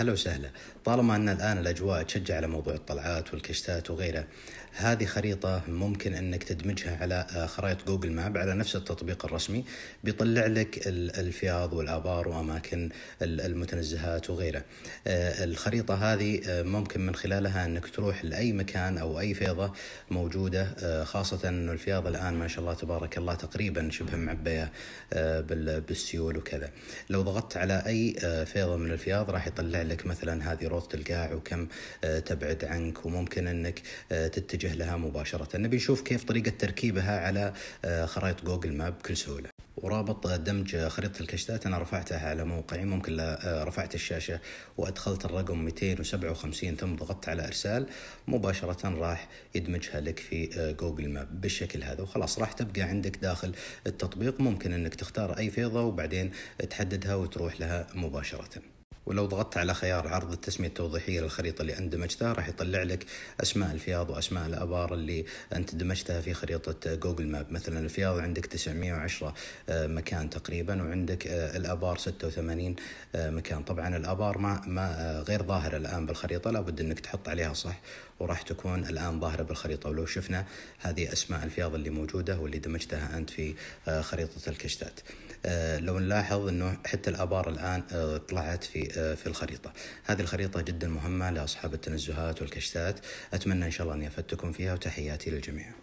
هلا وسهلا طالما أن الآن الأجواء تشجع على موضوع الطلعات والكشتات وغيره هذه خريطة ممكن أنك تدمجها على آه، خرائط جوجل ماب على نفس التطبيق الرسمي بيطلع لك الفياض والآبار وأماكن المتنزهات وغيره آه، الخريطة هذه آه، ممكن من خلالها أنك تروح لأي مكان أو أي فيضة موجودة خاصة أن الفياض الآن ما شاء الله تبارك الله تقريبا شبه معبية بالسيول وكذا لو ضغطت على أي فيضة من الفياض راح يطلع لك مثلا هذه روضة القاع وكم آه، تبعد عنك وممكن أنك آه، تتجه لها مباشرة نبي نشوف كيف طريقة تركيبها على آه، خرائط جوجل ماب بكل سهولة ورابط دمج خريطة الكشتات أنا رفعتها على موقعي ممكن رفعت الشاشة وأدخلت الرقم 257 ثم ضغطت على إرسال مباشرة راح يدمجها لك في جوجل ماب بالشكل هذا وخلاص راح تبقى عندك داخل التطبيق ممكن أنك تختار أي فيضة وبعدين تحددها وتروح لها مباشرة ولو ضغطت على خيار عرض التسمية التوضيحية للخريطة اللي أنت دمجتها راح يطلع لك أسماء الفياض وأسماء الآبار اللي أنت دمجتها في خريطة جوجل ماب مثلا الفياض عندك 910 آه، مكان تقريبا وعندك آه، الآبار 86 آه، مكان طبعا الآبار ما, ما غير ظاهرة الآن بالخريطة لابد أنك تحط عليها صح وراح تكون الآن ظاهرة بالخريطة ولو شفنا هذه أسماء الفياض اللي موجودة واللي دمجتها أنت في خريطة الكشتات لو نلاحظ أنه حتى الآبار الآن طلعت في آه، في الخريطة هذه الخريطة جدا مهمة لأصحاب التنزهات والكشتات أتمنى إن شاء الله أن يفدتكم فيها وتحياتي للجميع